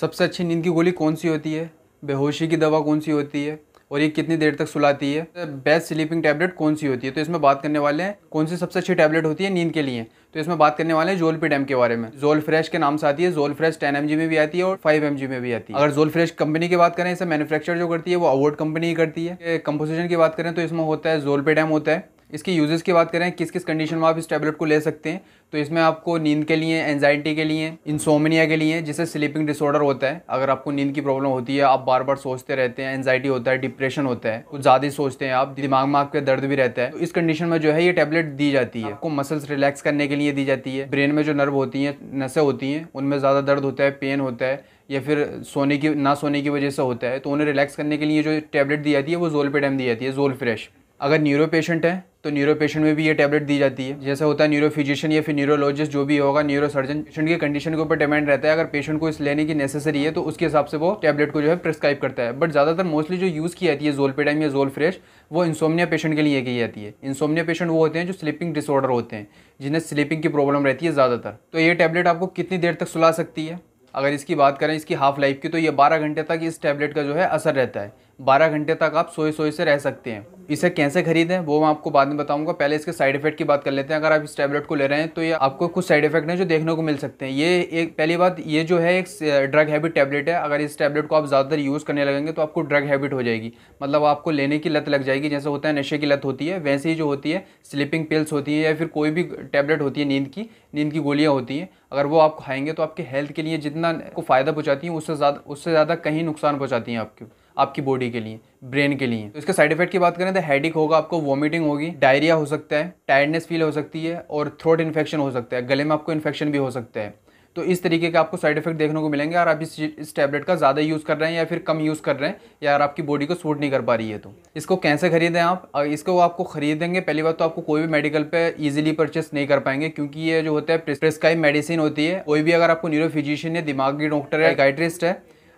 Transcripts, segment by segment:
सबसे अच्छी नींद की गोली कौन सी होती है बेहोशी की दवा कौन सी होती है और ये कितनी देर तक सुलाती है बेस्ट स्लीपिंग टैबलेट कौन सी होती है तो इसमें बात करने वाले हैं कौन सी सबसे अच्छी टैबलेट होती है नींद के लिए तो इसमें बात करने वाले हैं डैम के बारे में जोल फ्रेश के नाम से आती है जोल फ्रेश टेन एम में भी आती है और फाइव एम में भी आती है अगर जोल फ्रेश कंपनी की बात करें इसे मैनुफेक्चर जो करती है वो अवॉर्ड कंपनी ही करती है कंपोजिशन की बात करें तो इसमें होता है डैम होता है इसके यूजेस की बात करें किस किस कंडीशन में आप इस टैबलेट को ले सकते हैं तो इसमें आपको नींद के लिए एनजाइटी के लिए इंसोमिनिया के लिए जिसे स्लीपिंग डिसऑर्डर होता है अगर आपको नींद की प्रॉब्लम होती है आप बार बार सोचते रहते हैं एनजाइटी होता है डिप्रेशन होता है कुछ ज़्यादा सोचते हैं आप दिमाग में आपके दर्द भी रहता है तो इस कंडीशन में जो है ये टैबलेट दी जाती है आपको मसल्स रिलैक्स करने के लिए दी जाती है ब्रेन में जो नर्व होती हैं नसें होती हैं उनमें ज़्यादा दर्द होता है पेन होता है या फिर सोने की ना सोने की वजह से होता है तो उन्हें रिलैक्स करने के लिए जो टैबलेट दी जाती है वो जोलपेडम दी जाती है जोल फ्रेश अगर न्यूरो पेशेंट है तो न्यूरो पेशेंट में भी ये टैबलेट दी जाती है जैसे होता है न्यूरो फिजिशियन या फिर न्यूरोलॉजिस्ट जो भी होगा न्यूरो सर्जन पेशेंट की कंडीशन के ऊपर डिपेंड रहता है अगर पेशेंट को इस लेने की नेसेसरी है तो उसके हिसाब से वो टैबलेट को जो है प्रिस्क्राइब करता है बट ज़्यादातर मोस्टली जो यूज़ की जाती है जोलपेडाइम या जोल फ्रेश वो इंसोमिया पेशेंट के लिए की जाती है इंसोमिया पेशेंट वो होते हैं जो स्लीपिंग डिसऑर्डर होते हैं जिन्हें स्लीपिंग की प्रॉब्लम रहती है ज़्यादातर तो ये टैबलेट आपको कितनी देर तक सुला सकती है अगर इसकी बात करें इसकी हाफ लाइफ की तो ये 12 घंटे तक इस टैबलेट का जो है असर रहता है बारह घंटे तक आप सोए सोए से रह सकते हैं इसे कैसे खरीदें वो मैं आपको बाद में बताऊंगा पहले इसके साइड इफेक्ट की बात कर लेते हैं अगर आप इस टैबलेट को ले रहे हैं तो ये आपको कुछ साइड इफेक्ट हैं जो देखने को मिल सकते हैं ये एक पहली बात ये जो है एक ड्रग हैबिट टैबलेट है अगर इस टैबलेट को आप ज़्यादातर यूज़ करने लगेंगे तो आपको ड्रग हैबिट हो जाएगी मतलब आपको लेने की लत लग जाएगी जैसे होता है नशे की लत होती है वैसे ही जो होती है स्लीपिंग पिल्स होती हैं या फिर कोई भी टैबलेट होती है नींद की नींद की गोलियाँ होती हैं अगर वो आप खाएंगे तो आपके हेल्थ के लिए जितना को फ़ायदा पहुँचाती हैं उससे ज़्यादा उससे ज़्यादा कहीं नुकसान पहुँचाती हैं आपके आपकी बॉडी के लिए ब्रेन के लिए तो इसके साइड इफेक्ट की बात करें तो हेडिक होगा आपको वॉमिटिंग होगी डायरिया हो सकता है टायर्डनेस फील हो सकती है और थ्रोट इन्फेक्शन हो सकता है गले में आपको इन्फेक्शन भी हो सकता है तो इस तरीके के आपको साइड इफेक्ट देखने को मिलेंगे और आप इस इस टैबलेट का ज़्यादा यूज़ कर रहे हैं या फिर कम यूज़ कर रहे हैं या आपकी बॉडी को सूट नहीं कर पा रही है तो इसको कैसे खरीदें आप इसको आपको खरीदेंगे पहली बात तो आपको कोई भी मेडिकल पे इजीली परचेस नहीं कर पाएंगे क्योंकि ये जो होता है प्रिस्क्राइब मेडिसिन होती है कोई भी अगर आपको न्यूरो फिजिशियन या दिमाग की डॉक्टर है गाइड्रिस्ट है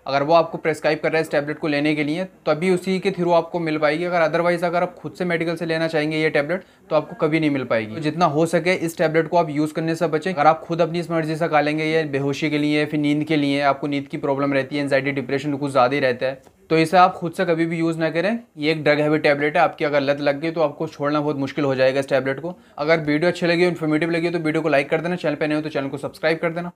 अगर वो आपको प्रेस्क्राइब कर रहा है इस टैबलेट को लेने के लिए तभी तो उसी के थ्रू आपको मिल पाएगी अगर अदरवाइज़ अगर आप खुद से मेडिकल से लेना चाहेंगे ये टैबलेट तो आपको कभी नहीं मिल पाएगी तो जितना हो सके इस टैबलेट को आप यूज़ करने से बचें अगर आप खुद अपनी इस मर्जी से खा लेंगे ये बेहोशी के लिए फिर नींद के लिए आपको नींद की प्रॉब्लम रहती है एनजाइटी डिप्रेशन कुछ ज़्यादा ही रहता है तो इसे आप खुद से कभी भी यूज़ ना करें ये एक ड्रग हैवी टैबलेट है आपकी अगर लत लग गई तो आपको छोड़ना बहुत मुश्किल हो जाएगा इस टैबलेट को अगर वीडियो अच्छी लगी इन्फॉर्मेटिव लगी तो वीडियो को लाइक कर देना चैनल पर नहीं हो तो चैनल को सब्सक्राइब कर देना